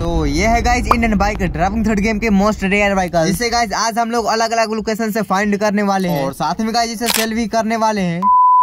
तो ये है guys Indian bike driving third game के मोस्ट रेयर बाइक जिसे गाइज आज हम लोग अलग अलग लोकेशन से फाइंड करने वाले हैं और साथ में गाइज इसे सेल भी करने वाले हैं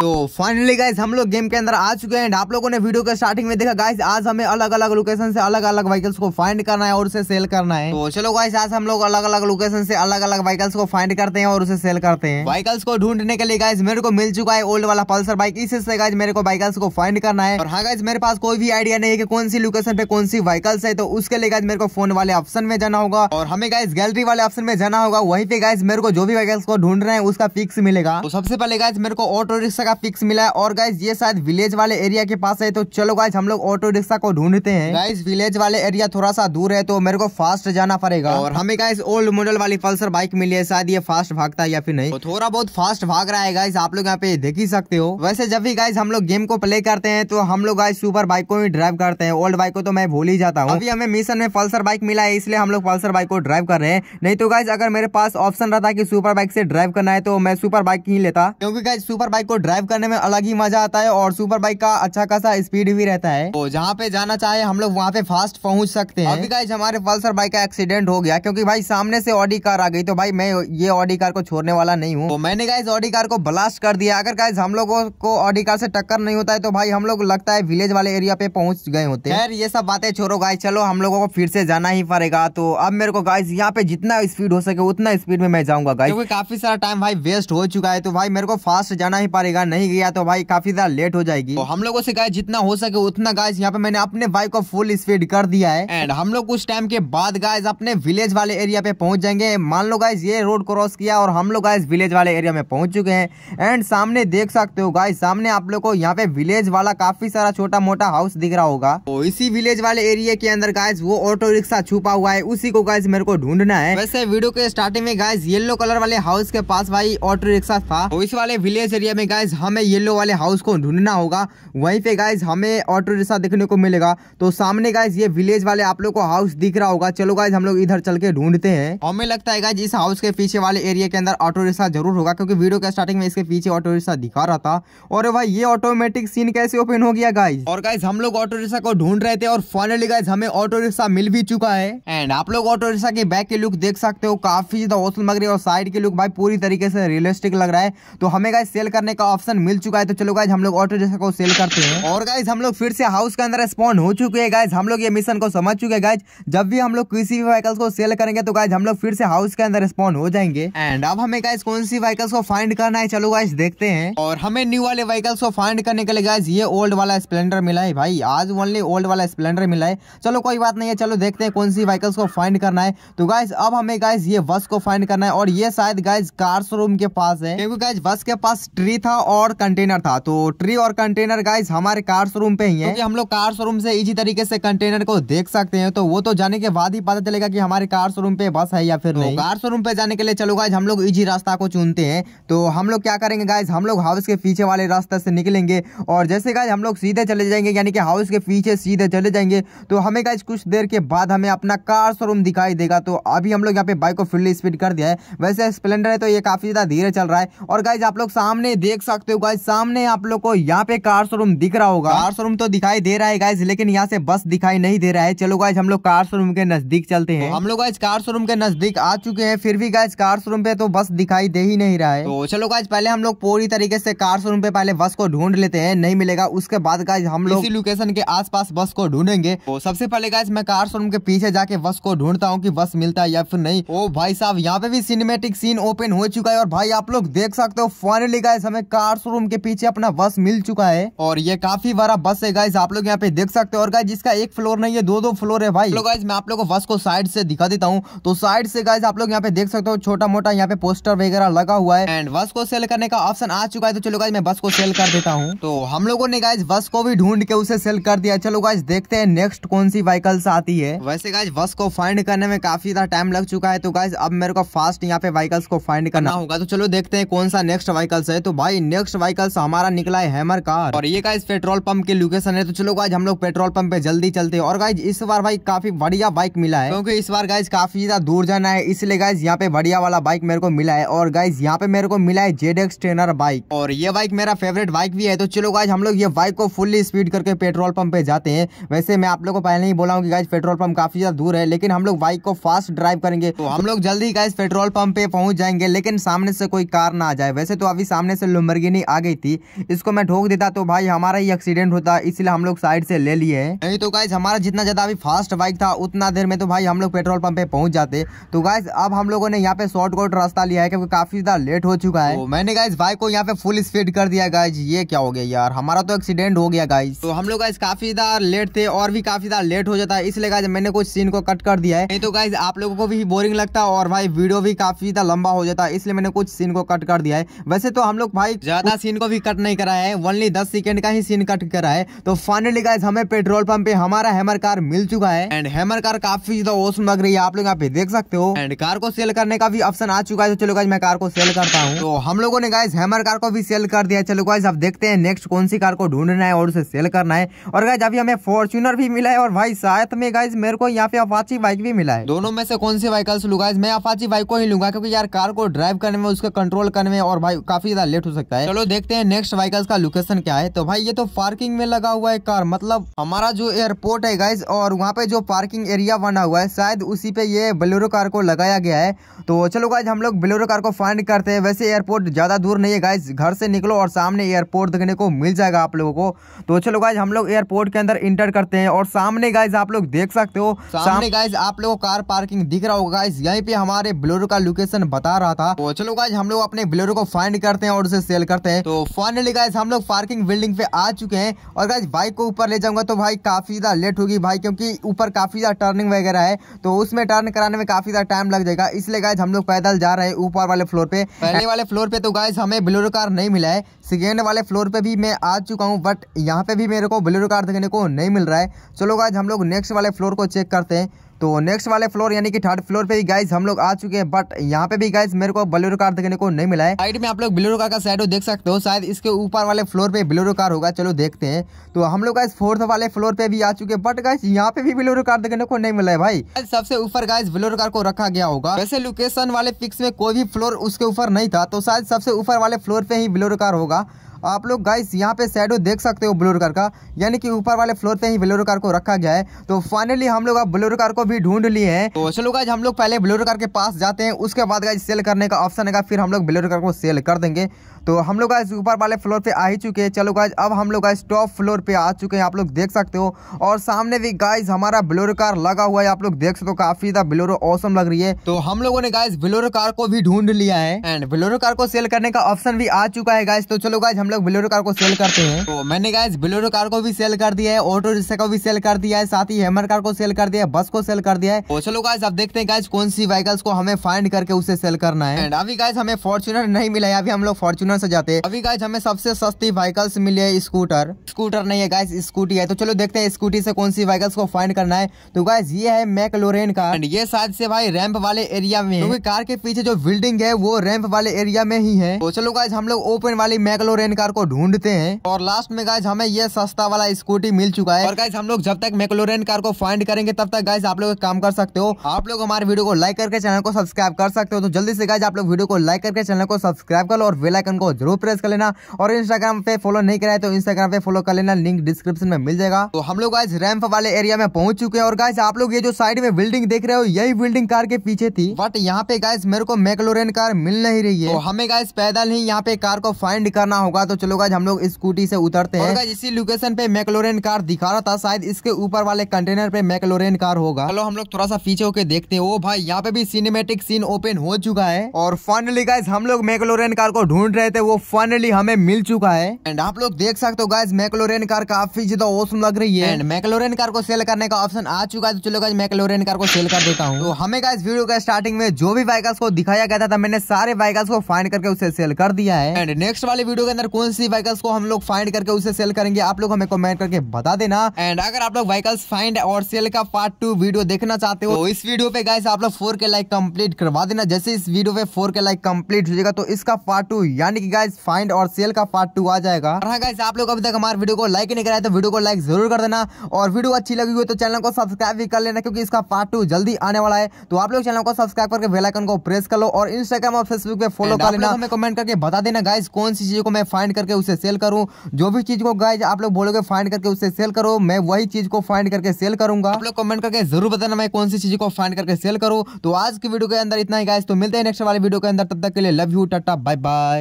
तो फाइनली गाइस हम लोग गेम के अंदर आ चुके हैं आप लोगों ने वीडियो के स्टार्टिंग में देखा गाइस आज हमें अलग अलग लोकेशन से अलग अलग व्हीकल्स को फाइंड करना है और उसे सेल करना है तो चलो गाइस आज हम लोग अलग अलग लोकेशन से अलग अलग व्हीकल्स को फाइंड करते हैं और उसे सेल करते हैं व्हीकल्स को ढूंढने के लिए गाइज मेरे को मिल चुका है ओल्ड वाला पल्सर बाइक इससे गाइज मेरे को व्हीकल्स को फाइंड करना है और हाँ गाइज मेरे पास कोई भी आइडिया नहीं है की कौन सी लोकेशन पे कौन सी व्हीकल्स है तो उसके लिए गाइज मेरे को फोन वाले ऑप्शन में जाना होगा और हमें गाइज गैलरी वाले ऑप्शन में जाना होगा वहीं पे गाइज मेरे को जो भी व्हीकल्स को ढूंढ रहे हैं उसका पिक्स मिलेगा तो सबसे पहले गाइज मेरे को ऑटो रिक्शा का पिक्स मिला है और गाइज ये शायद विलेज वाले एरिया के पास है तो चलो गाइज हम लोग ऑटो रिक्शा को ढूंढते हैं गाइज विलेज वाले एरिया थोड़ा सा दूर है तो मेरे को फास्ट जाना पड़ेगा और हमें गाइज ओल्ड मॉडल वाली पल्सर बाइक मिली है शायद ये फास्ट भागता है या फिर नहीं तो थोड़ा बहुत फास्ट भाग रहा है गाइज आप लोग यहाँ पे देख ही सकते हो वैसे जब भी गाइज हम लोग गेम को प्ले करते हैं तो हम लोग गाइज सुपर बाइक को ही ड्राइव करते हैं ओल्ड बाइक को तो मैं भूल ही जाता हूँ अभी हमें मिशन में पल्सर बाइक मिला है इसलिए हम लोग पल्सर बाइक को ड्राइव कर रहे हैं नहीं तो गाइज अगर मेरे पास ऑप्शन रहता की सुपर बाइक से ड्राइव करना है तो मैं सुपर बाइक ही लेता क्योंकि गाइज सुपर बाइक को ड्राइव ड्राइव करने में अलग ही मजा आता है और सुपर बाइक का अच्छा खासा स्पीड भी रहता है तो जहाँ पे जाना चाहे हम लोग वहाँ पे फास्ट पहुँच सकते हैं अभी गाइज हमारे पल्सर बाइक का एक्सीडेंट हो गया क्योंकि भाई सामने से ऑडी कार आ गई तो भाई मैं ये ऑडी कार को छोड़ने वाला नहीं हूँ तो मैंने गाइज ऑडी कार को ब्लास्ट कर दिया अगर गाइज हम लोगों को ऑडी कार से टक्कर नहीं होता है तो भाई हम लोग लगता है विलेज वाले एरिया पे पहुंच गए होते हैं यार ये सब बातें छोड़ो गाइज चलो हम लोगों को फिर से जाना ही पड़ेगा तो अब मेरे को गाइज यहाँ पे जितना स्पीड हो सके उतना स्पीड में मैं जाऊंगा गाइज क्योंकि काफी सारा टाइम भाई वेस्ट हो चुका है तो भाई मेरे को फास्ट जाना ही पड़ेगा नहीं गया तो भाई काफी ज्यादा लेट हो जाएगी तो हम लोगों से गाय जितना हो सके उतना गाय यहाँ पे मैंने अपने बाइक को फुल स्पीड कर दिया है एंड हम लोग कुछ टाइम के बाद गाइज अपने विलेज वाले एरिया पे पहुंच जाएंगे मान लो गाइज ये रोड क्रॉस किया और हम लोग गाइज विलेज वाले एरिया में पहुंच चुके हैं एंड सामने देख सकते हो गाय सामने आप लोग को यहाँ पे विलेज वाला काफी सारा छोटा मोटा हाउस दिख रहा होगा तो इसी विलेज वाले एरिया के अंदर गाइज वो ऑटो रिक्शा छुपा हुआ है उसी को गाइज मेरे को ढूंढना है वैसे वीडियो के स्टार्टिंग में गाइज येलो कलर वाले हाउस के पास भाई ऑटो रिक्शा था तो इस वाले विलेज एरिया में गाइज हमें येलो वाले हाउस को ढूंढना होगा वहीं पे गाइज हमें ऑटो रिक्शा देखने को मिलेगा तो सामने गाइज ये विलेज वाले आप लोग को हाउस दिख रहा होगा चलो गाइज हम लोग इधर चल के ढूंढते हैं हमें लगता है गाइज इस हाउस के पीछे वाले एरिया के अंदर ऑटो रिक्शा जरूर होगा क्योंकि वीडियो के स्टार्टिंग में इसके पीछे ऑटो रिक्शा दिखा रहा था और भाई ये ऑटोमेटिक सीन कैसे ओपन हो गया गाइज और गाइज हम लोग ऑटो रिक्शा को ढूंढ रहे थे और फाइनली गाइज हमें ऑटो रिक्शा मिल भी चुका है एंड आप लोग ऑटो रिक्शा के बैक के लुक देख सकते हो काफी ज्यादा औसम लग रही है और साइड के लुक भाई पूरी तरीके से रियलिस्टिक लग रहा है तो हमें गाइज सेल करने का ऑप्शन ऑप्शन मिल चुका है तो चलो गाइज हम लोग ऑटो जैसा को सेल करते हैं और गाइज हम लोग फिर से हाउस के अंदर स्पॉन हो चुके हैं गाइज हम लोग ये मिशन को समझ चुके हैं गाइज जब भी हम लोग किसी भी व्हीकल्स को सेल करेंगे तो गाइज हम लोग फिर से हाउस के अंदर स्पॉन हो जाएंगे एंड अब हमें गाइज कौन सी व्हीकल्स को फाइंड करना है चलो गाइज देखते हैं और हमें न्यू वाले व्हीकल्स को फाइंड करने के लिए गाइज ये ओल्ड वाला स्प्लेंडर मिला है भाई आज ओनली ओल्ड वाला स्प्लेंडर मिला है चलो कोई बात नहीं है चलो देखते हैं कौन सी व्हीकल्स को फाइंड करना है तो गाइज अब हमें गाइज ये बस को फाइंड करना है और ये शायद गाइज कार शोरूम के पास है क्योंकि गाइज बस के पास ट्री था और कंटेनर था तो ट्री और कंटेनर गाइज हमारे कार शोरूम पे ही है तो हम लोग कार शोरूम से इजी तरीके से कंटेनर को देख सकते हैं तो वो तो जाने के बाद ही पता चलेगा कि हमारे कार शोरूम पे बस है या फिर तो नहीं कार शोरूम पे जाने के लिए चलो गाइज हम लोग इजी रास्ता को चुनते हैं तो हम लोग क्या करेंगे गाइज हम लोग हाउस के पीछे वाले रास्ते से निकलेंगे और जैसे गाइज हम लोग सीधे चले जाएंगे यानी कि हाउस के पीछे सीधे चले जाएंगे तो हमें गाइज कुछ देर के बाद हमें अपना कार शोरूम दिखाई देगा तो अभी हम लोग यहाँ पे बाइक को फुल्ली स्पीड कर दिया है वैसे स्प्लेंडर है तो ये काफी ज्यादा धीरे चल रहा है और गाइज आप लोग सामने देख सकते सकते हो गाइस सामने आप लोग को यहाँ पे कार शोरूम दिख रहा होगा कार शोरूम तो दिखाई दे रहा है गाइस लेकिन यहाँ से बस दिखाई नहीं दे रहा है चलो गाइस हम लोग कार शोरूम के नजदीक चलते हैं तो हम लोग गाइज कार शोरूम के नजदीक आ चुके हैं फिर भी गाइस कार शोरूम पे तो बस दिखाई दे ही नहीं रहा है तो चलो गाइज पहले हम लोग पूरी तरीके से कार शोरूम पे पहले बस को ढूंढ लेते हैं नहीं मिलेगा उसके बाद गाइज हम लोग लोकेशन के आसपास बस को ढूंढेंगे तो सबसे पहले गाइज मैं कार शोरूम के पीछे जाके बस को ढूंढता हूँ की बस मिलता है या फिर नहीं ओ भाई साहब यहाँ पे भी सिनेमेटिक सीन ओपन हो चुका है और भाई आप लोग देख सकते हो फाइनली गाइज हमें कार कार शोरूम के पीछे अपना बस मिल चुका है और ये काफी बड़ा बस है गाइज आप लोग यहाँ पे देख सकते हो और गाइज इसका एक फ्लोर नहीं है दो दो फ्लोर है भाई गाइज मैं आप लोग को बस को साइड से दिखा देता हूँ तो साइड से गाइज आप लोग यहाँ पे देख सकते हो छोटा मोटा यहाँ पे पोस्टर वगैरह लगा हुआ है एंड बस को सेल करने का ऑप्शन आ चुका है तो चलो गाइज मैं बस को सेल कर देता हूँ तो हम लोगों ने गाइज बस को भी ढूंढ के उसे सेल कर दिया चलो गाइज देखते हैं नेक्स्ट कौन सी व्हीकल्स आती है वैसे गाइज बस को फाइंड करने में काफी ज्यादा टाइम लग चुका है तो गाइज अब मेरे को फास्ट यहाँ पे व्हीकल्स को फाइंड करना होगा तो चलो देखते हैं कौन सा नेक्स्ट व्हीकल्स है तो भाई नेक्स्ट व्हीकल्स हमारा निकला है हैमर कार और ये गाइज पेट्रोल पंप की लोकेशन है तो चलो गाइज हम लोग पेट्रोल पंप पे जल्दी चलते हैं और गाइज इस बार भाई काफी बढ़िया बाइक मिला है क्योंकि इस बार गाइज काफी ज्यादा दूर जाना है इसलिए गाइज यहाँ पे बढ़िया वाला बाइक मेरे को मिला है और गाइज यहाँ पे मेरे को मिला है जेड एक्स ट्रेनर बाइक और ये बाइक मेरा फेवरेट बाइक भी है तो चलो गाइज हम लोग ये बाइक को फुल्ली स्पीड करके पेट्रोल पंप पे जाते हैं वैसे मैं आप लोग को पहले ही बोला हूँ की गाइज पेट्रोल पंप काफी ज्यादा दूर है लेकिन हम लोग बाइक को फास्ट ड्राइव करेंगे तो हम लोग जल्दी गाइज पेट्रोल पंप पे पहुंच जाएंगे लेकिन सामने से कोई कार ना आ जाए वैसे तो अभी सामने से लुमरगी लेम्बोगिनी आ गई थी इसको मैं ठोक देता तो भाई हमारा ही एक्सीडेंट होता इसलिए हम लोग साइड से ले लिए नहीं तो गाइज हमारा जितना ज़्यादा अभी फास्ट बाइक था उतना देर में तो भाई हम लोग पेट्रोल पंप पे पहुंच जाते तो गाइज अब हम लोगों ने यहाँ पे शॉर्टकट रास्ता लिया है क्योंकि काफी ज्यादा लेट हो चुका है तो मैंने गाइज बाइक को यहाँ पे फुल स्पीड कर दिया गाइज ये क्या हो गया यार हमारा तो एक्सीडेंट हो गया गाइज तो हम लोग गाइज काफी ज्यादा लेट थे और भी काफी ज्यादा लेट हो जाता है इसलिए गाइज मैंने कुछ सीन को कट कर दिया है नहीं तो गाइज आप लोगों को भी बोरिंग लगता और भाई वीडियो भी काफी ज्यादा लंबा हो जाता है इसलिए मैंने कुछ सीन को कट कर दिया है वैसे तो हम लोग भाई ज़्यादा सीन को भी कट नहीं करा है ओनली दस सेकेंड का ही सीन कट करा है तो फाइनली गाइज हमें पेट्रोल पंप पे हमारा हैमर कार मिल चुका है एंड हैमर कार काफी ज्यादा औसम लग रही है आप लोग यहाँ पे देख सकते हो एंड कार को सेल करने का भी ऑप्शन आ चुका है तो चलो गाइज मैं कार को सेल करता हूँ तो हम लोगों ने गाइज हैमर कार को भी सेल कर दिया चलो गाइज अब देखते हैं नेक्स्ट कौन सी कार को ढूंढना है और उसे सेल करना है और गाइज अभी हमें फॉर्चुनर भी मिला है और भाई साथ में गाइज मेरे को यहाँ पे अपाची बाइक भी मिला है दोनों में से कौन सी व्हीकल्स लूगा मैं अपाची बाइक को ही लूंगा क्योंकि यार कार को ड्राइव करने में उसके कंट्रोल करने में और भाई काफी ज्यादा लेट हो सकता है चलो देखते हैं नेक्स्ट व्हीकल्स का लोकेशन क्या है तो भाई ये तो पार्किंग में लगा हुआ है कार मतलब हमारा जो एयरपोर्ट है गाइज और वहाँ पे जो पार्किंग एरिया बना हुआ है शायद उसी पे ये बलोरो कार को लगाया गया है तो चलो गाइज हम लोग बलोरो कार को फाइंड करते हैं वैसे एयरपोर्ट ज़्यादा दूर नहीं है गाइज घर से निकलो और सामने एयरपोर्ट देखने को मिल जाएगा आप लोगों को तो चलो गाइज हम लोग एयरपोर्ट के अंदर इंटर करते हैं और सामने गाइज आप लोग देख सकते हो सामने गाइज आप लोग कार पार्किंग दिख रहा होगा गाइज यहीं पे हमारे ब्लोरो का लोकेशन बता रहा था तो चलो गाइज हम लोग अपने ब्लोरो को फाइंड करते हैं और उसे सेल करते करते हैं तो फाइनली गाइज हम लोग पार्किंग बिल्डिंग पे आ चुके हैं और गाइज बाइक को ऊपर ले जाऊंगा तो भाई काफी ज्यादा लेट होगी भाई क्योंकि ऊपर काफी ज्यादा टर्निंग वगैरह है तो उसमें टर्न कराने में काफी ज्यादा टाइम लग जाएगा इसलिए गाइज हम लोग पैदल जा रहे हैं ऊपर वाले फ्लोर पे पहले वाले फ्लोर पे तो गाइज हमें ब्लोरो कार नहीं मिला है सेकेंड वाले फ्लोर पे भी मैं आ चुका हूँ बट यहाँ पे भी मेरे को ब्लोरो कार देखने को नहीं मिल रहा है चलो गाइज हम लोग नेक्स्ट वाले फ्लोर को चेक करते हैं तो नेक्स्ट वाले फ्लोर यानी कि थर्ड फ्लोर पे भी गाइज हम लोग आ चुके हैं बट यहाँ पे भी गाइज मेरे को बलेरो कार देखने को नहीं मिला है साइड में आप लोग बलेरो कार का साइड देख सकते हो शायद इसके ऊपर वाले फ्लोर पे बलेरो कार होगा चलो देखते हैं तो हम लोग गाइज फोर्थ वाले फ्लोर पे भी आ चुके हैं बट गाइज यहाँ पे भी बलेरो कार देखने को नहीं मिला है भाई सबसे ऊपर गाइज बलेरो कार को रखा गया होगा वैसे लोकेशन वाले पिक्स में कोई भी फ्लोर उसके ऊपर नहीं था तो शायद सबसे ऊपर वाले फ्लोर पे ही बलेरो कार होगा आप लोग गाइस यहाँ पे शेडो देख सकते हो ब्लोर कार का यानी कि ऊपर वाले फ्लोर पे ही ब्लोर कार को रखा गया है तो फाइनली हम लोग अब ब्लोर कार को भी ढूंढ लिए हैं तो चलो गाइज हम लोग पहले ब्लोर कार के पास जाते हैं उसके बाद गाइज सेल करने का ऑप्शन है फिर हम लोग ब्लोर कार को सेल कर देंगे तो हम लोग आज ऊपर वाले फ्लोर पे आ ही चुके हैं चलो गाइज अब हम लोग आज टॉप फ्लोर पे आ चुके हैं आप लोग देख सकते हो और सामने भी गाइज हमारा ब्लोरो कार लगा हुआ है आप लोग देख सकते हो काफी ज्यादा ब्लोरो औसम लग रही है तो हम लोगों ने गाइज ब्लोरो कार को भी ढूंढ लिया है एंड ब्लोरो कार को सेल करने का ऑप्शन भी आ चुका है गाइज तो चलो गाइज हम लोग बिलोरो कार को सेल करते हैं तो मैंने गाइज बिलोरो कार को भी सेल कर दिया है ऑटो रिक्शा को भी सेल कर दिया है साथ ही हेमर कार को सेल कर दिया है बस को सेल कर दिया है तो चलो गाइज अब देखते हैं गाइज कौन सी व्हीकल्स को हमें फाइंड करके उसे सेल करना है एंड अभी गाइज हमें फॉर्चुनर नहीं मिला है अभी हम लोग फॉर्चुनर से जाते हैं अभी गाइज हमें सबसे सस्ती व्हीकल्स मिली है स्कूटर स्कूटर नहीं है गाइज स्कूटी है तो चलो देखते हैं स्कूटी से कौन सी व्हीकल्स को फाइंड करना है तो गाइज ये है मैकलोरेन का एंड ये शायद से भाई रैंप वाले एरिया में क्योंकि कार के पीछे जो बिल्डिंग है वो रैंप वाले एरिया में ही है तो चलो गाइज हम लोग ओपन वाली मैकलोरेन कार को ढूंढते हैं और लास्ट में गाइज हमें ये सस्ता वाला स्कूटी मिल चुका है और गाइज हम लोग जब तक मेकलोरेन कार को फाइंड करेंगे तब तक गाइज आप लोग काम कर सकते हो आप लोग हमारे वीडियो को लाइक करके चैनल को सब्सक्राइब कर सकते हो तो जल्दी से गाइज आप लोग वीडियो को लाइक करके चैनल को सब्सक्राइब कर लो और बेलाइकन को जरूर प्रेस कर लेना और इंस्टाग्राम पे फॉलो नहीं कराए तो इंस्टाग्राम पे फॉलो कर लेना लिंक डिस्क्रिप्शन में मिल जाएगा तो हम लोग आज रैम्प वाले एरिया में पहुंच चुके हैं और गाइज आप लोग ये जो साइड में बिल्डिंग देख रहे हो यही बिल्डिंग कार के पीछे थी बट यहाँ पे गाइज मेरे को मेकलोरेन कार मिल नहीं रही है तो हमें गाइज पैदल ही यहाँ पे कार को फाइंड करना होगा तो चलो गाइज हम लोग स्कूटी से उतरते हैं और इसी लोकेशन पे मैकलोरेन कार दिखा रहा था शायद इसके ऊपर वाले कंटेनर पे मैकलोरेन कार होगा चलो हम लोग थोड़ा सा पीछे होके देखते हैं ओ भाई यहाँ पे भी सिनेमेटिक सीन ओपन हो चुका है और फाइनली गाइज हम लोग मैकलोरेन कार को ढूंढ रहे थे वो फाइनली हमें मिल चुका है एंड आप लोग देख सकते हो गाइज मैकलोरेन कार काफी ज्यादा औसम लग रही है एंड मैकलोरेन कार को सेल करने का ऑप्शन आ चुका है तो चलो गाइज मैकलोरेन कार को सेल कर देता हूँ तो हमें गाइज वीडियो का स्टार्टिंग में जो भी बाइकर्स को दिखाया गया था तो मैंने सारे बाइकर्स को फाइंड करके उसे सेल कर दिया है एंड नेक्स्ट वाले वीडियो के अंदर कौन सी व्हीकल्स को हम लोग फाइंड करके उसे सेल करेंगे आप लोग हमें कमेंट करके बता देना एंड अगर आप लोग व्हीकल्स फाइंड और सेल का पार्ट टू वीडियो देखना चाहते हो तो इस वीडियो पे गाइस आप लोग फोर के लाइक कंप्लीट करवा देना जैसे इस वीडियो पे फोर के लाइक कंप्लीट हो जाएगा तो इसका पार्ट टू यानी कि गाइस फाइंड और सेल का पार्ट टू आ जाएगा और हाँ गाइस आप लोग अभी तक हमारे वीडियो को लाइक नहीं कराए तो वीडियो को लाइक जरूर कर देना और वीडियो अच्छी लगी हुई तो चैनल को सब्सक्राइब भी कर लेना क्योंकि इसका पार्ट टू जल्दी आने वाला है तो आप लोग चैनल को सब्सक्राइब करके बेलाइकन को प्रेस कर लो और इंस्टाग्राम और फेसबुक पे फॉलो कर लेना हमें कमेंट करके बता देना गाइस कौन सी चीज को मैं फाइंड फाइंड करके उसे सेल करूँ जो भी चीज़ को गाइज आप लोग बोलोगे फाइंड करके उसे सेल करो मैं वही चीज़ को फाइंड करके सेल करूंगा आप लोग कमेंट करके जरूर बताना मैं कौन सी चीज़ को फाइंड करके सेल करूँ तो आज की वीडियो के अंदर इतना ही गाइज तो मिलते हैं नेक्स्ट वाले वीडियो के अंदर तब तक के लिए love you tata bye bye